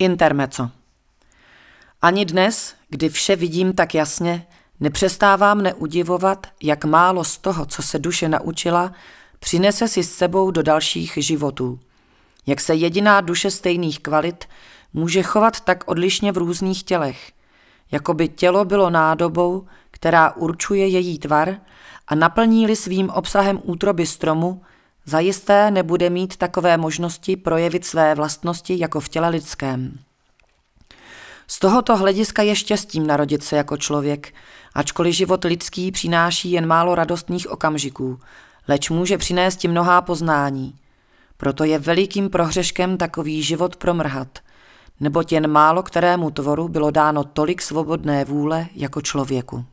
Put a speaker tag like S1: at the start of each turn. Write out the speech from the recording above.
S1: Intermeco. Ani dnes, kdy vše vidím tak jasně, nepřestávám neudivovat, jak málo z toho, co se duše naučila, přinese si s sebou do dalších životů. Jak se jediná duše stejných kvalit může chovat tak odlišně v různých tělech, jako by tělo bylo nádobou, která určuje její tvar a naplní-li svým obsahem útroby stromu, Zajisté nebude mít takové možnosti projevit své vlastnosti jako v těle lidském. Z tohoto hlediska je štěstím narodit se jako člověk, ačkoliv život lidský přináší jen málo radostných okamžiků, leč může přinést i mnohá poznání. Proto je velikým prohřeškem takový život promrhat, neboť jen málo kterému tvoru bylo dáno tolik svobodné vůle jako člověku.